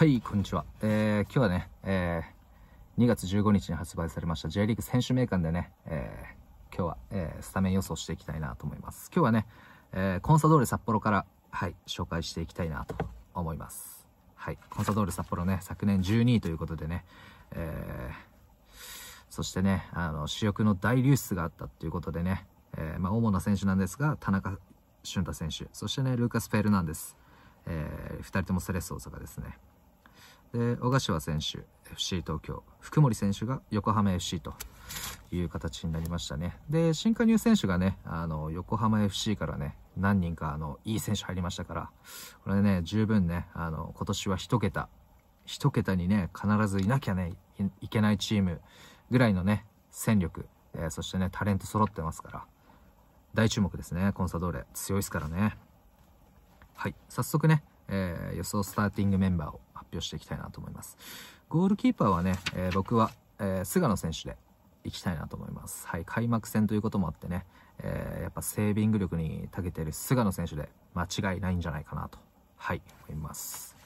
はい、こんにちは。えー、今日はね、えー、2月15日に発売されました J リーグ選手名鑑でね、えー、今日は、えー、スタメン予想していきたいなと思います。今日はね、えー、コンサドーレ札幌から、はい、紹介していきたいなと思います。はい、コンサドーレ札幌ね、昨年12位ということでね、えー、そしてね、あの、主力の大流出があったということでね、えー、まあ、主な選手なんですが、田中俊太選手、そしてね、ルーカス・フェルナンデス、えー、2人ともセレッソ大阪ですね。で小柏選手 FC 東京福森選手が横浜 FC という形になりましたねで新加入選手がねあの横浜 FC からね何人かあのいい選手入りましたからこれね十分ねあの今年は1桁1桁にね必ずいなきゃねいけないチームぐらいのね戦力、えー、そしてねタレント揃ってますから大注目ですねコンサドーレ強いですからねはい早速ね、えー、予想スターティングメンバーを表していきたいなと思います。ゴールキーパーはね、えー、僕は、えー、菅野選手でいきたいなと思います。はい、開幕戦ということもあってね、えー、やっぱセービング力に長けている菅野選手で間違いないんじゃないかなと、はい、思います。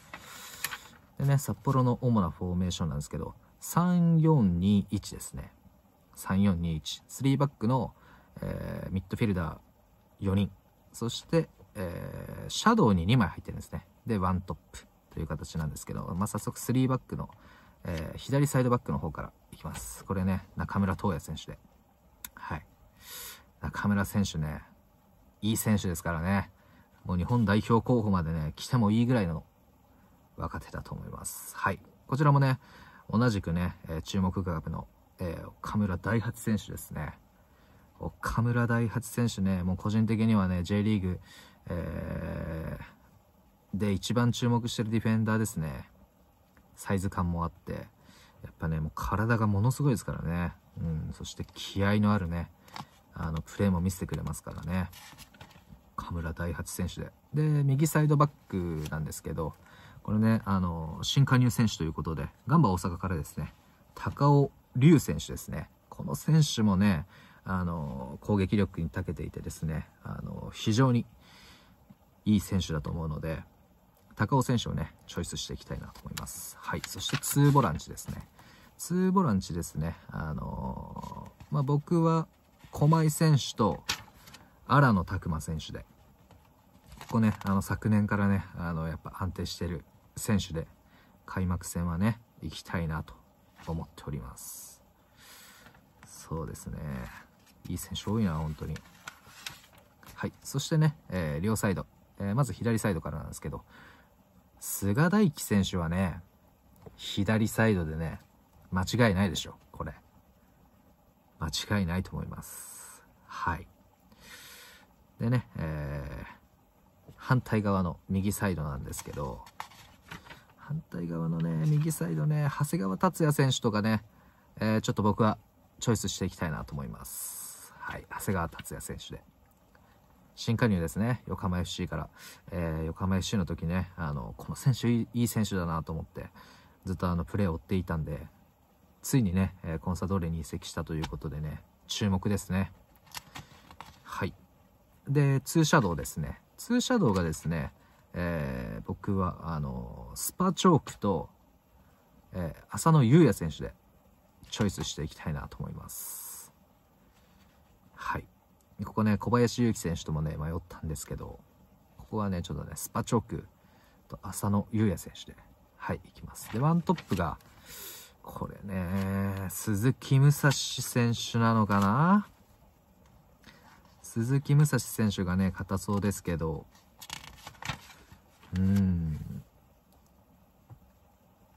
でね、札幌の主なフォーメーションなんですけど、3421ですね。3421。3バックの、えー、ミッドフィルダー4人。そして、えー、シャドウに2枚入ってるんですね。で、1トップ。という形なんですけど、まあ、早速3バックの、えー、左サイドバックの方からいきます。これね、中村東也選手で。はい。中村選手ね、いい選手ですからね、もう日本代表候補までね、来てもいいぐらいの若手だと思います。はい。こちらもね、同じくね、え注目株の、えー、岡村大八選手ですね。岡村大八選手ね、もう個人的にはね、J リーグ、えーで一番注目してるディフェンダーですねサイズ感もあってやっぱねもう体がものすごいですからね、うん、そして気合のあるねあのプレーも見せてくれますからね河村大八選手でで右サイドバックなんですけどこれねあの新加入選手ということでガンバ大阪からですね高尾龍選手ですねこの選手もねあの攻撃力に長けていてですねあの非常にいい選手だと思うので高尾選手をね、チョイスしていきたいなと思います。はい。そして、2ボランチですね。2ボランチですね。あのー、まあ、僕は、駒井選手と、荒野拓磨選手で、ここね、あの、昨年からね、あの、やっぱ安定してる選手で、開幕戦はね、行きたいなと思っております。そうですね。いい選手多いな、本当に。はい。そしてね、えー、両サイド。えー、まず左サイドからなんですけど、菅大輝選手はね、左サイドでね、間違いないでしょ、これ。間違いないと思います。はい。でね、えー、反対側の右サイドなんですけど、反対側のね、右サイドね、長谷川達也選手とかね、えー、ちょっと僕はチョイスしていきたいなと思います。はい、長谷川達也選手で。新加入ですね、横浜 FC から、えー、横浜 FC の時ね、あの、この選手いい選手だなと思って、ずっとあの、プレーを追っていたんで、ついにね、えー、コンサドーレに移籍したということでね、注目ですね。はい。で、ツーシャドウですね。ツーシャドウがですね、えー、僕は、あの、スパチョークと、えー、浅野優也選手でチョイスしていきたいなと思います。ここね、小林祐希選手ともね、迷ったんですけど、ここはね、ちょっとね、スパチョークと浅野優也選手で、はい、いきます。で、ワントップが、これね、鈴木武蔵選手なのかな鈴木武蔵選手がね、硬そうですけど、うん。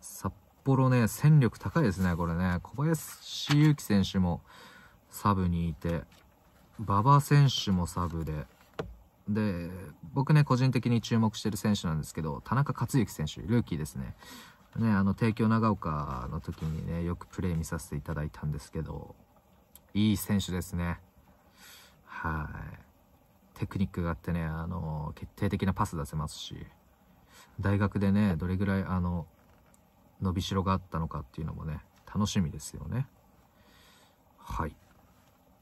札幌ね、戦力高いですね、これね。小林祐希選手もサブにいて、馬場選手もサブで、で、僕ね、個人的に注目してる選手なんですけど、田中克幸選手、ルーキーですね。ね、あの、帝京長岡の時にね、よくプレー見させていただいたんですけど、いい選手ですね。はい。テクニックがあってね、あの、決定的なパス出せますし、大学でね、どれぐらい、あの、伸びしろがあったのかっていうのもね、楽しみですよね。はい。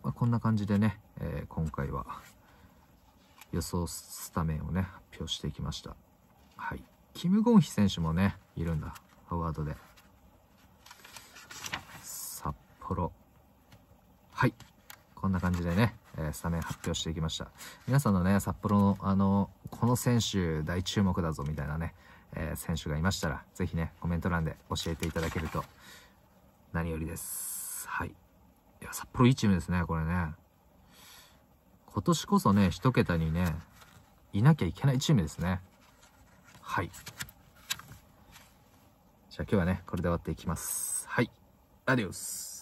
まあ、こんな感じでね、えー、今回は予想スタメンをね、発表していきました。はい。キム・ゴンヒ選手もね、いるんだ。フォワードで。札幌。はい。こんな感じでね、えー、スタメン発表していきました。皆さんのね、札幌の、あの、この選手大注目だぞみたいなね、えー、選手がいましたら、是非ね、コメント欄で教えていただけると何よりです。はい。いや、札幌一夢ですね、これね。今年こそね、一桁にね、いなきゃいけないチームですね。はい。じゃあ今日はね、これで終わっていきます。はい。アディオス。